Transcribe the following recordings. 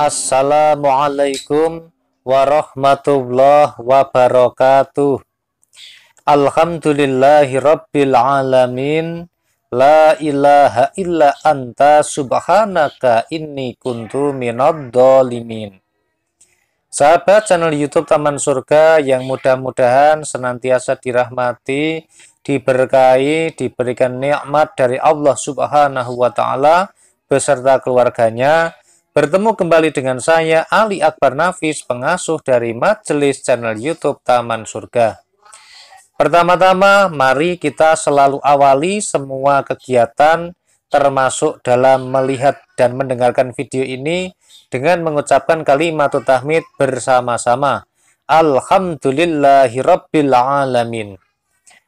Assalamualaikum warahmatullahi wabarakatuh. Alhamdulillahi rabbil alamin. La ilaha illa anta subhanaka inni kuntu minad Sahabat channel YouTube Taman Surga yang mudah-mudahan senantiasa dirahmati, diberkahi, diberikan nikmat dari Allah Subhanahu wa taala beserta keluarganya Bertemu kembali dengan saya Ali Akbar Nafis, pengasuh dari Majelis channel YouTube Taman Surga. Pertama-tama, mari kita selalu awali semua kegiatan termasuk dalam melihat dan mendengarkan video ini dengan mengucapkan kalimat tahmid bersama-sama. Alhamdulillahirabbil alamin.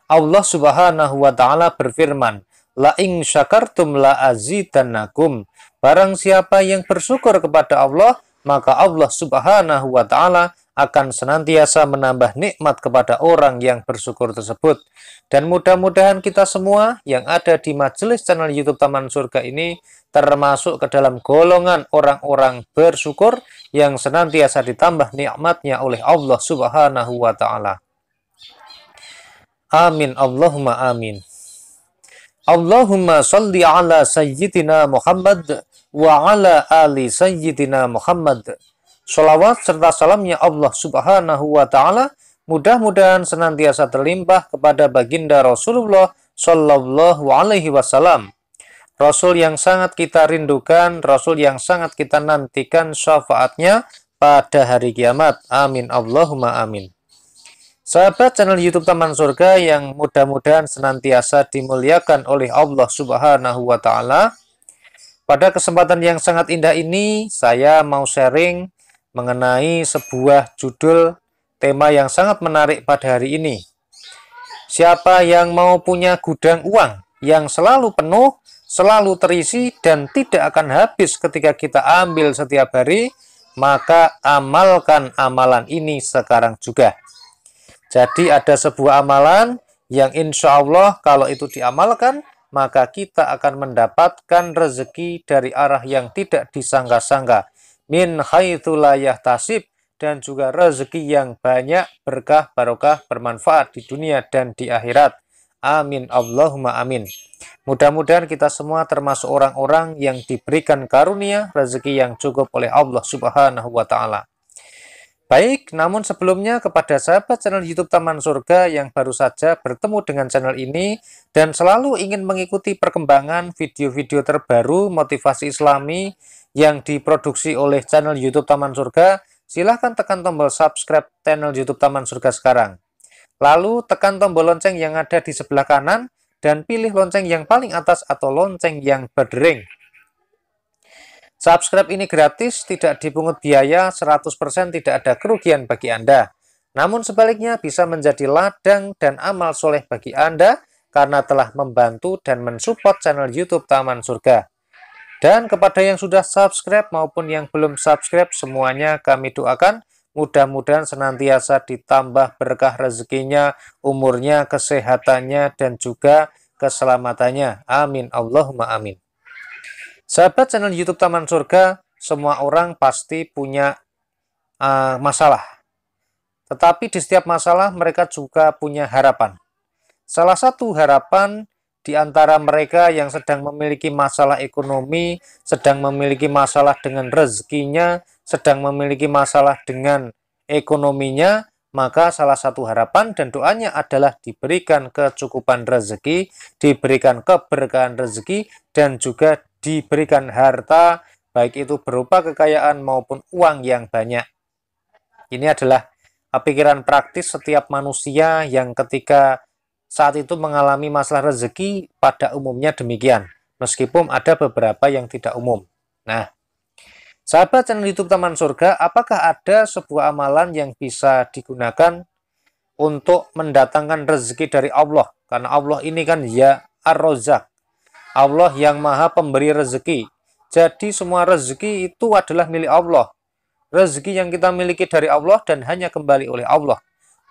Allah Subhanahu wa taala berfirman, La'ing syakartum la'azidannakum. Barang siapa yang bersyukur kepada Allah, maka Allah subhanahu wa ta'ala akan senantiasa menambah nikmat kepada orang yang bersyukur tersebut. Dan mudah-mudahan kita semua yang ada di majelis channel YouTube Taman Surga ini termasuk ke dalam golongan orang-orang bersyukur yang senantiasa ditambah nikmatnya oleh Allah Subhanahu wa taala. Amin Allahumma amin. Allahumma salli ala sayyidina Muhammad wa ala ali sayyidina Muhammad. Salawat serta salamnya Allah subhanahu wa ta'ala mudah-mudahan senantiasa terlimpah kepada baginda Rasulullah sallallahu alaihi wasallam. Rasul yang sangat kita rindukan, Rasul yang sangat kita nantikan syafaatnya pada hari kiamat. Amin. Allahumma amin. Sahabat channel YouTube Taman Surga yang mudah-mudahan senantiasa dimuliakan oleh Allah Subhanahu wa taala, pada kesempatan yang sangat indah ini, saya mau sharing mengenai sebuah judul tema yang sangat menarik pada hari ini. Siapa yang mau punya gudang uang yang selalu penuh, selalu terisi, dan tidak akan habis ketika kita ambil setiap hari, maka amalkan amalan ini sekarang juga. Jadi ada sebuah amalan yang insya Allah kalau itu diamalkan, maka kita akan mendapatkan rezeki dari arah yang tidak disangka-sangka. Min haitsulayah tasib dan juga rezeki yang banyak berkah barokah bermanfaat di dunia dan di akhirat. Amin Allahumma amin. Mudah-mudahan kita semua termasuk orang-orang yang diberikan karunia rezeki yang cukup oleh Allah Subhanahu wa taala. Baik, namun sebelumnya kepada sahabat channel YouTube Taman Surga yang baru saja bertemu dengan channel ini dan selalu ingin mengikuti perkembangan video-video terbaru motivasi islami yang diproduksi oleh channel YouTube Taman Surga, silahkan tekan tombol subscribe channel YouTube Taman Surga sekarang. Lalu tekan tombol lonceng yang ada di sebelah kanan dan pilih lonceng yang paling atas atau lonceng yang berdering. Subscribe ini gratis, tidak dipungut biaya, 100% tidak ada kerugian bagi Anda. Namun sebaliknya bisa menjadi ladang dan amal soleh bagi Anda karena telah membantu dan mensupport channel YouTube Taman Surga. Dan kepada yang sudah subscribe maupun yang belum subscribe, semuanya kami doakan mudah-mudahan senantiasa ditambah berkah rezekinya, umurnya, kesehatannya, dan juga keselamatannya. Amin. Allahumma amin. Sahabat channel YouTube Taman Surga, semua orang pasti punya uh, masalah. Tetapi di setiap masalah mereka juga punya harapan. Salah satu harapan di antara mereka yang sedang memiliki masalah ekonomi, sedang memiliki masalah dengan rezekinya, sedang memiliki masalah dengan ekonominya, maka salah satu harapan dan doanya adalah diberikan kecukupan rezeki, diberikan keberkahan rezeki, dan juga diberikan harta, baik itu berupa kekayaan maupun uang yang banyak. Ini adalah pikiran praktis setiap manusia yang ketika saat itu mengalami masalah rezeki pada umumnya demikian, meskipun ada beberapa yang tidak umum. Nah, sahabat channel YouTube Taman Surga, apakah ada sebuah amalan yang bisa digunakan untuk mendatangkan rezeki dari Allah? Karena Allah ini kan ya ar-rozak, Allah yang maha pemberi rezeki. Jadi semua rezeki itu adalah milik Allah. Rezeki yang kita miliki dari Allah dan hanya kembali oleh Allah.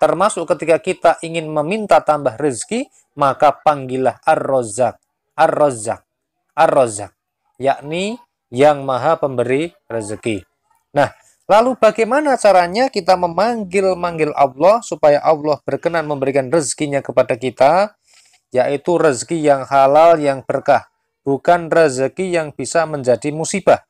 Termasuk ketika kita ingin meminta tambah rezeki, maka panggillah Ar-Razzaq. Ar-Razzaq. Ar-Razzaq. Yakni yang maha pemberi rezeki. Nah, lalu bagaimana caranya kita memanggil-manggil Allah supaya Allah berkenan memberikan rezekinya kepada kita? yaitu rezeki yang halal yang berkah, bukan rezeki yang bisa menjadi musibah.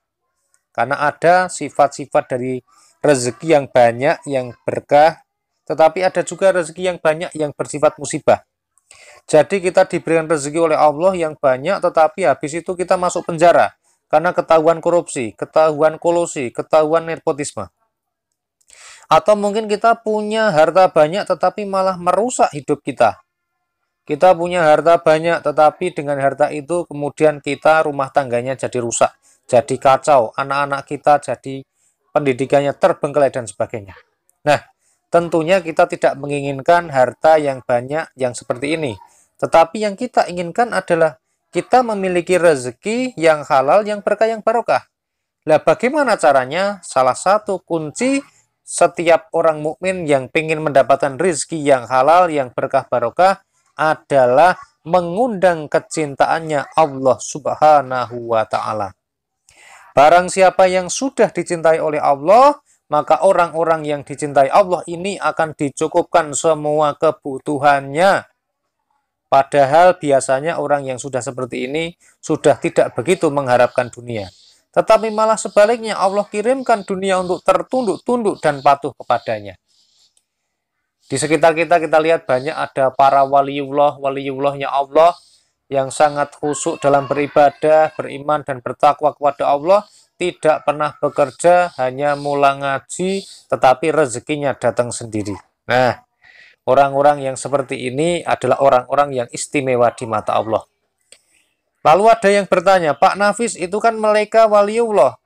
Karena ada sifat-sifat dari rezeki yang banyak yang berkah, tetapi ada juga rezeki yang banyak yang bersifat musibah. Jadi kita diberikan rezeki oleh Allah yang banyak, tetapi habis itu kita masuk penjara karena ketahuan korupsi, ketahuan kolusi, ketahuan nepotisme. Atau mungkin kita punya harta banyak tetapi malah merusak hidup kita. Kita punya harta banyak, tetapi dengan harta itu kemudian kita rumah tangganya jadi rusak, jadi kacau, anak-anak kita jadi pendidikannya terbengkelai dan sebagainya. Nah, tentunya kita tidak menginginkan harta yang banyak yang seperti ini. Tetapi yang kita inginkan adalah kita memiliki rezeki yang halal, yang berkah, yang barokah. Nah, bagaimana caranya? Salah satu kunci setiap orang mukmin yang ingin mendapatkan rezeki yang halal, yang berkah barokah, adalah mengundang kecintaannya Allah Subhanahu wa taala. Barang siapa yang sudah dicintai oleh Allah, maka orang-orang yang dicintai Allah ini akan dicukupkan semua kebutuhannya. Padahal biasanya orang yang sudah seperti ini sudah tidak begitu mengharapkan dunia. Tetapi malah sebaliknya Allah kirimkan dunia untuk tertunduk-tunduk dan patuh kepadanya. Di sekitar kita kita lihat banyak ada para waliullah, waliullahnya Allah yang sangat khusyuk dalam beribadah, beriman dan bertakwa kepada Allah, tidak pernah bekerja, hanya mula ngaji, tetapi rezekinya datang sendiri. Nah, orang-orang yang seperti ini adalah orang-orang yang istimewa di mata Allah. Lalu ada yang bertanya, Pak Nafis itu kan mereka waliullah.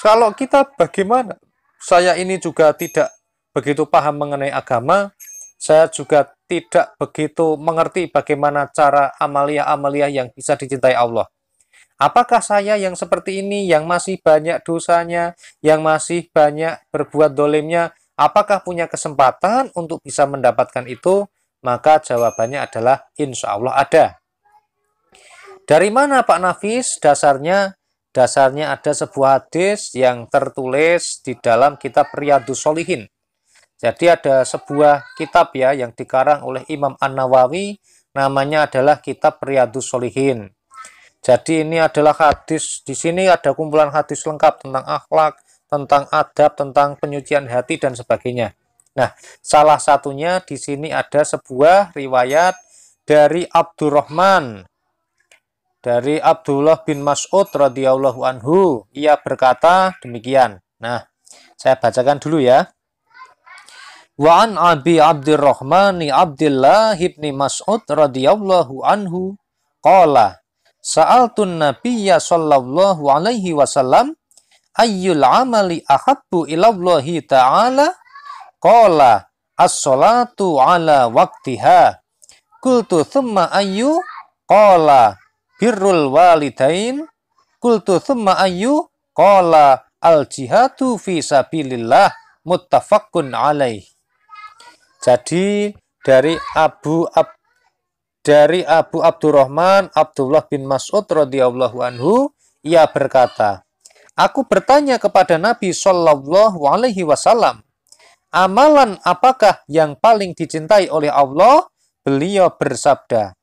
Kalau kita bagaimana? Saya ini juga tidak begitu paham mengenai agama, saya juga tidak begitu mengerti bagaimana cara amalia-amalia yang bisa dicintai Allah. Apakah saya yang seperti ini, yang masih banyak dosanya, yang masih banyak berbuat dolimnya, apakah punya kesempatan untuk bisa mendapatkan itu? Maka jawabannya adalah insya Allah ada. Dari mana Pak Nafis dasarnya? Dasarnya ada sebuah hadis yang tertulis di dalam kitab Riyadus Solihin. Jadi ada sebuah kitab ya yang dikarang oleh Imam An-Nawawi namanya adalah kitab Riyadus Solihin. Jadi ini adalah hadis di sini ada kumpulan hadis lengkap tentang akhlak, tentang adab, tentang penyucian hati dan sebagainya. Nah, salah satunya di sini ada sebuah riwayat dari Abdurrahman dari Abdullah bin Mas'ud radhiyallahu anhu. Ia berkata demikian. Nah, saya bacakan dulu ya. Wa an Abi Abdurrahmani Abdullah Ibn Mas'ud radhiyallahu anhu qala Sa'altun Nabiyya sallallahu alaihi wasallam ayyul amali ahabbu ilallahi ta'ala qala as-salatu ala waqtiha qultu thumma ayyu qala birrul walidain qultu thumma ayyu qala al jihadu fi sabilillah muttafaqun alaihi jadi dari Abu Ab dari Abu Abdurrahman Abdullah bin Mas'ud radhiyallahu anhu ia berkata, Aku bertanya kepada Nabi Shallallahu Alaihi Wasallam, amalan apakah yang paling dicintai oleh Allah? Beliau bersabda,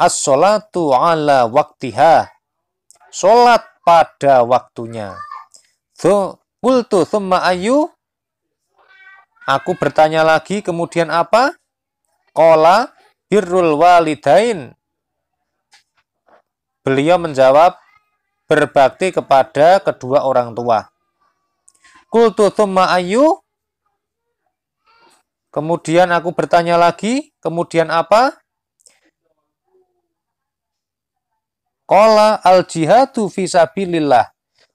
As-salatu ala waktiha. Solat pada waktunya. Kultu thumma ayu Aku bertanya lagi, kemudian apa? Kola birrul walidain. Beliau menjawab, berbakti kepada kedua orang tua. Kultu thumma ayu. Kemudian aku bertanya lagi, kemudian apa? Kola al jihadu fisabilillah.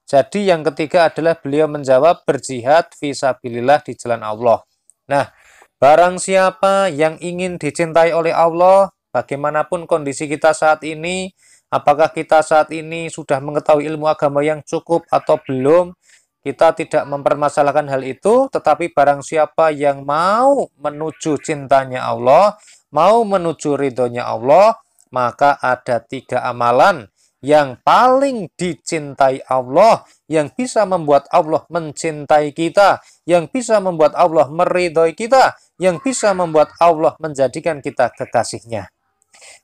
Jadi yang ketiga adalah beliau menjawab berjihad visabilillah di jalan Allah. Nah, barang siapa yang ingin dicintai oleh Allah, bagaimanapun kondisi kita saat ini, apakah kita saat ini sudah mengetahui ilmu agama yang cukup atau belum, kita tidak mempermasalahkan hal itu, tetapi barang siapa yang mau menuju cintanya Allah, mau menuju ridhonya Allah, maka ada tiga amalan yang paling dicintai Allah, yang bisa membuat Allah mencintai kita, yang bisa membuat Allah meridhoi kita, yang bisa membuat Allah menjadikan kita kekasihnya.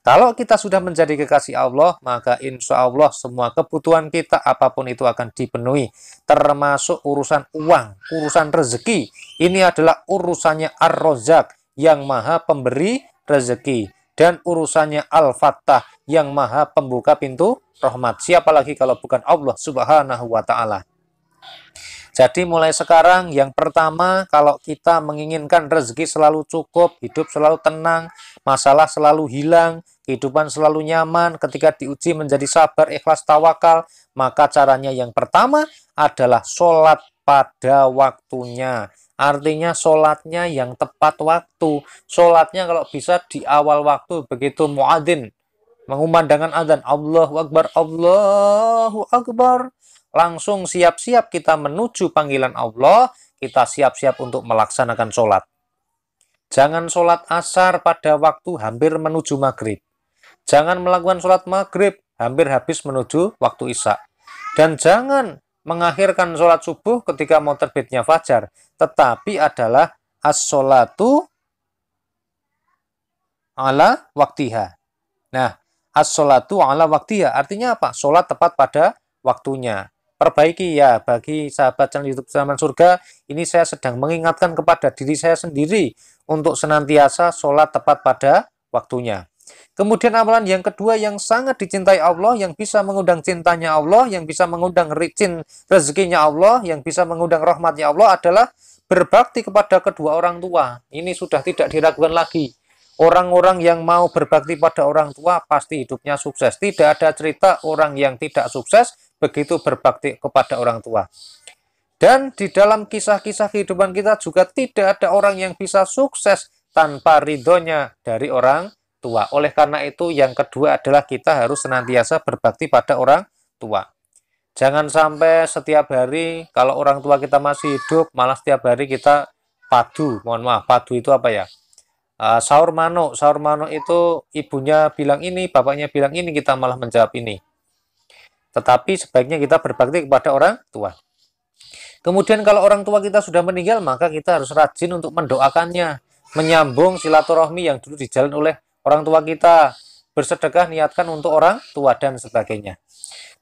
Kalau kita sudah menjadi kekasih Allah, maka insya Allah semua kebutuhan kita apapun itu akan dipenuhi. Termasuk urusan uang, urusan rezeki. Ini adalah urusannya Ar-Rozak, yang maha pemberi rezeki dan urusannya Al-Fattah yang maha pembuka pintu rahmat. Siapa lagi kalau bukan Allah subhanahu wa ta'ala. Jadi mulai sekarang yang pertama kalau kita menginginkan rezeki selalu cukup, hidup selalu tenang, masalah selalu hilang, kehidupan selalu nyaman, ketika diuji menjadi sabar, ikhlas, tawakal, maka caranya yang pertama adalah sholat pada waktunya. Artinya sholatnya yang tepat waktu. Sholatnya kalau bisa di awal waktu begitu muadzin mengumandangkan azan Allah Akbar, Allahu Akbar. Langsung siap-siap kita menuju panggilan Allah, kita siap-siap untuk melaksanakan sholat. Jangan sholat asar pada waktu hampir menuju maghrib. Jangan melakukan sholat maghrib hampir habis menuju waktu isya. Dan jangan mengakhirkan sholat subuh ketika mau terbitnya fajar, tetapi adalah as-sholatu ala waktiha. Nah, as-sholatu ala waktiha artinya apa? Sholat tepat pada waktunya. Perbaiki ya bagi sahabat channel YouTube Zaman Surga, ini saya sedang mengingatkan kepada diri saya sendiri untuk senantiasa sholat tepat pada waktunya. Kemudian amalan yang kedua yang sangat dicintai Allah, yang bisa mengundang cintanya Allah, yang bisa mengundang ricin rezekinya Allah, yang bisa mengundang rahmatnya Allah adalah berbakti kepada kedua orang tua. Ini sudah tidak diragukan lagi. Orang-orang yang mau berbakti pada orang tua pasti hidupnya sukses. Tidak ada cerita orang yang tidak sukses begitu berbakti kepada orang tua. Dan di dalam kisah-kisah kehidupan kita juga tidak ada orang yang bisa sukses tanpa ridhonya dari orang tua tua. Oleh karena itu, yang kedua adalah kita harus senantiasa berbakti pada orang tua. Jangan sampai setiap hari kalau orang tua kita masih hidup, malah setiap hari kita padu. Mohon maaf, padu itu apa ya? Uh, sahur manuk, sahur manuk itu ibunya bilang ini, bapaknya bilang ini, kita malah menjawab ini. Tetapi sebaiknya kita berbakti kepada orang tua. Kemudian kalau orang tua kita sudah meninggal, maka kita harus rajin untuk mendoakannya, menyambung silaturahmi yang dulu dijalin oleh orang tua kita, bersedekah niatkan untuk orang tua dan sebagainya.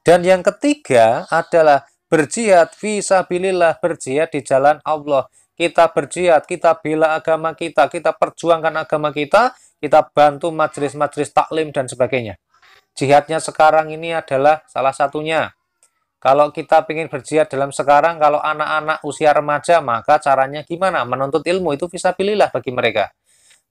Dan yang ketiga adalah berjihad visabilillah, berjihad di jalan Allah. Kita berjihad, kita bela agama kita, kita perjuangkan agama kita, kita bantu majelis-majelis taklim dan sebagainya. Jihadnya sekarang ini adalah salah satunya. Kalau kita ingin berjihad dalam sekarang, kalau anak-anak usia remaja, maka caranya gimana? Menuntut ilmu itu visabilillah bagi mereka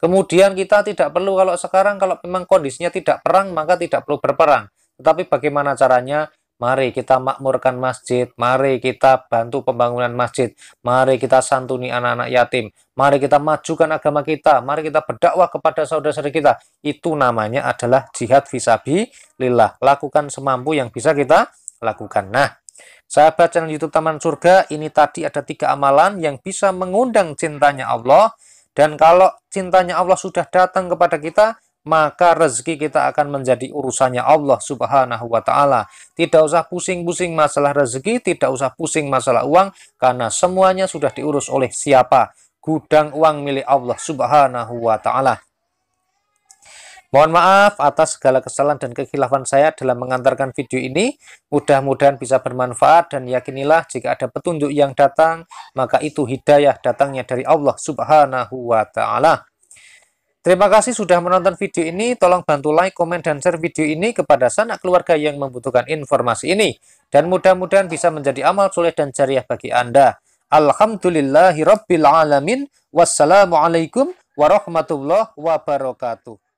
Kemudian kita tidak perlu kalau sekarang kalau memang kondisinya tidak perang maka tidak perlu berperang. Tetapi bagaimana caranya? Mari kita makmurkan masjid, mari kita bantu pembangunan masjid, mari kita santuni anak-anak yatim, mari kita majukan agama kita, mari kita berdakwah kepada saudara-saudara kita. Itu namanya adalah jihad fisabi lillah. Lakukan semampu yang bisa kita lakukan. Nah, saya sahabat channel YouTube Taman Surga, ini tadi ada tiga amalan yang bisa mengundang cintanya Allah dan kalau cintanya Allah sudah datang kepada kita, maka rezeki kita akan menjadi urusannya Allah Subhanahu wa taala. Tidak usah pusing-pusing masalah rezeki, tidak usah pusing masalah uang karena semuanya sudah diurus oleh siapa? Gudang uang milik Allah Subhanahu wa taala. Mohon maaf atas segala kesalahan dan kekhilafan saya dalam mengantarkan video ini. Mudah-mudahan bisa bermanfaat dan yakinilah jika ada petunjuk yang datang, maka itu hidayah datangnya dari Allah Subhanahu wa taala. Terima kasih sudah menonton video ini. Tolong bantu like, komen, dan share video ini kepada sanak keluarga yang membutuhkan informasi ini. Dan mudah-mudahan bisa menjadi amal soleh dan jariah bagi Anda. Alhamdulillahi Alamin. Wassalamualaikum warahmatullahi wabarakatuh.